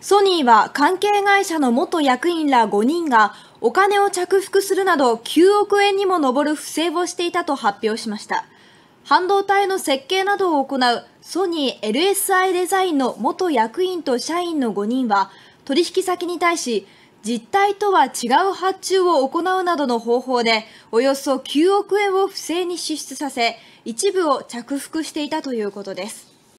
ソニーは関係会社の元役員ら5人がお金を着服するなど9億円にも上る不正をしていたと発表しました。半導体の設計などを行うソニー LSI デザインの元役員と社員の5人は取引先に対し実態とは違う発注を行うなどの方法でおよそ9億円を不正に支出させ一部を着服していたということです。